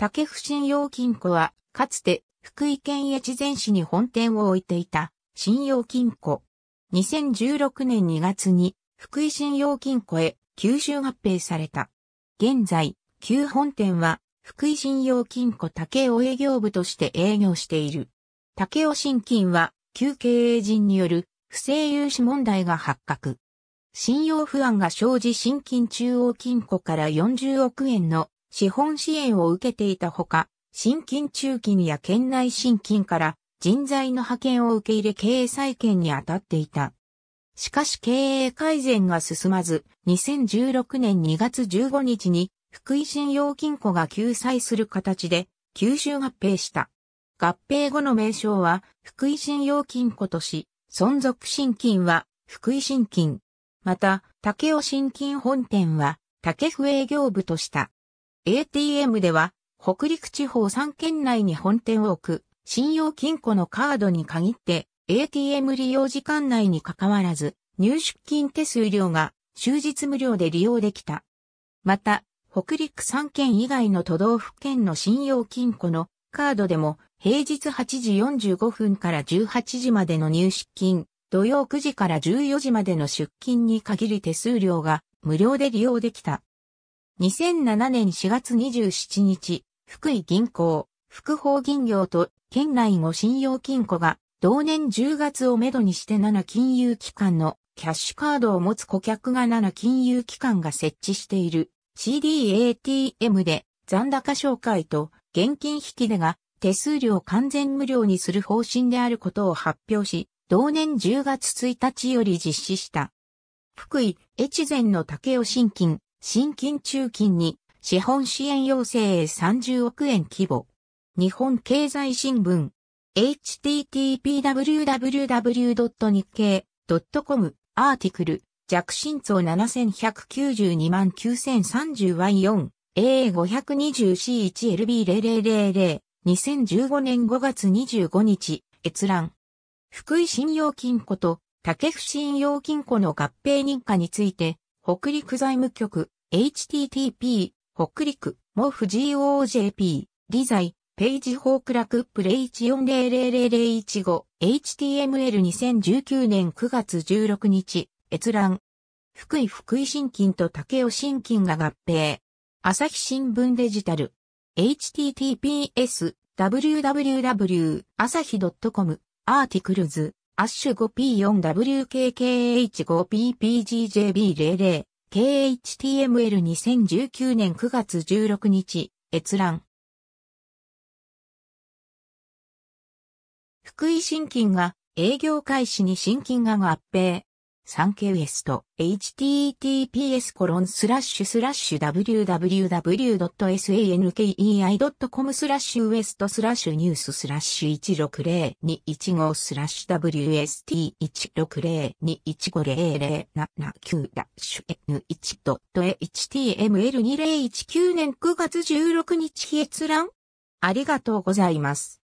竹不信用金庫は、かつて福井県越前市に本店を置いていた信用金庫。2016年2月に福井信用金庫へ吸収合併された。現在、旧本店は福井信用金庫竹尾営業部として営業している。竹尾信金は旧経営陣による不正融資問題が発覚。信用不安が生じ新金中央金庫から40億円の資本支援を受けていたほか、新金中金や県内新金から人材の派遣を受け入れ経営再建に当たっていた。しかし経営改善が進まず、2016年2月15日に福井信用金庫が救済する形で吸収合併した。合併後の名称は福井信用金庫とし、存続新金は福井新金。また、竹尾新金本店は竹笛営業部とした。ATM では、北陸地方3県内に本店を置く、信用金庫のカードに限って、ATM 利用時間内に関わらず、入出金手数料が終日無料で利用できた。また、北陸3県以外の都道府県の信用金庫のカードでも平日8時45分から18時までの入出金、土曜9時から14時までの出金に限り手数料が無料で利用できた。2007年4月27日、福井銀行、福宝銀行と県内5信用金庫が同年10月をめどにして7金融機関のキャッシュカードを持つ顧客が7金融機関が設置している CDATM で残高紹介と現金引き出が手数料完全無料にする方針であることを発表し、同年10月1日より実施した。福井、越前の竹尾新金、新金中金に資本支援要請へ30億円規模。日本経済新聞 h t t p w w w 日経 c o m アーティクル弱心層7192万9030 Y4 A520C1LB0000 2015年5月25日閲覧福井信用金庫と竹府信用金庫の合併認可について北陸財務局、http、北陸、モフ GOJP、理財、ページークラクップイ1 4 0 0 0 0 1 5 HTML2019 年9月16日、閲覧。福井福井新金と竹尾新金が合併。朝日新聞デジタル。https www 朝日 .com アーティクルズアッシュ 5P4WKKH5PPGJB00、KHTML2019 年9月16日、閲覧。福井新金が営業開始に新金が合併。サンケウエスト、https コロンスラッシュスラッシュ www.sankei.com スラッシュウエストスラッシュニューススラッシュ160-215スラッシュ w s t 1 6 0 2 1 5 0 0 7 9ッシュ N1.html2019 年9月16日閲覧ありがとうございます。